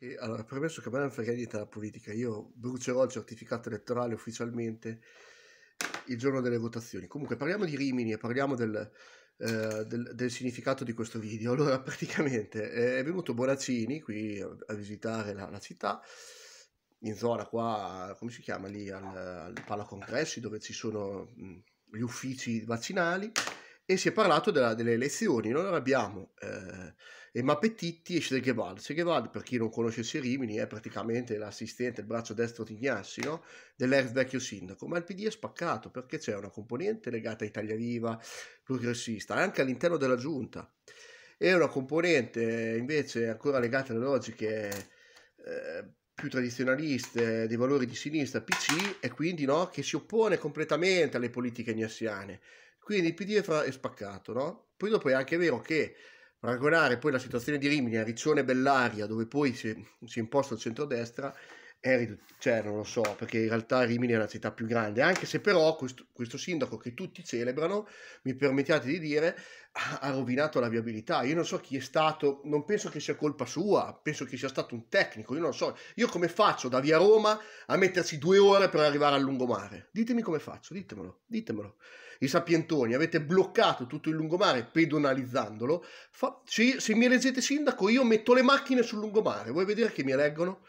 E allora, premesso che a me non frega niente la politica, io brucerò il certificato elettorale ufficialmente il giorno delle votazioni. Comunque parliamo di Rimini e parliamo del, eh, del, del significato di questo video. Allora, praticamente è venuto Bonaccini qui a, a visitare la, la, città, in zona qua, come si chiama lì, al, al Palacongressi, dove ci sono mh, gli uffici vaccinali e si è parlato della, delle elezioni. Noi abbiamo eh, Emma Pettitti e Cedeghevald. Cedeghevald, per chi non conosce Rimini, è praticamente l'assistente, il braccio destro di Ignassi, no? dell'ex vecchio sindaco. Ma il PD è spaccato perché c'è una componente legata a Italia Viva, progressista, anche all'interno della giunta, e una componente invece ancora legata alle logiche. Eh, più tradizionaliste, dei valori di sinistra, PC, e quindi no, che si oppone completamente alle politiche ignassiane quindi il PDF è spaccato, no? Poi dopo è anche vero che paragonare poi la situazione di Rimini a Riccione Bellaria, dove poi si, si è imposto il centrodestra, Eri, cioè non lo so, perché in realtà Rimini è una città più grande, anche se però questo, questo sindaco che tutti celebrano, mi permettiate di dire, ha, rovinato la viabilità. Io non so chi è stato, non penso che sia colpa sua, penso che sia stato un tecnico, io non lo so. Io come faccio da via Roma a metterci due ore per arrivare al lungomare? Ditemi come faccio, ditemelo, ditemelo. I sapientoni, avete bloccato tutto il lungomare pedonalizzandolo. Fa, se, se mi eleggete sindaco io metto le macchine sul lungomare, vuoi vedere che mi eleggono?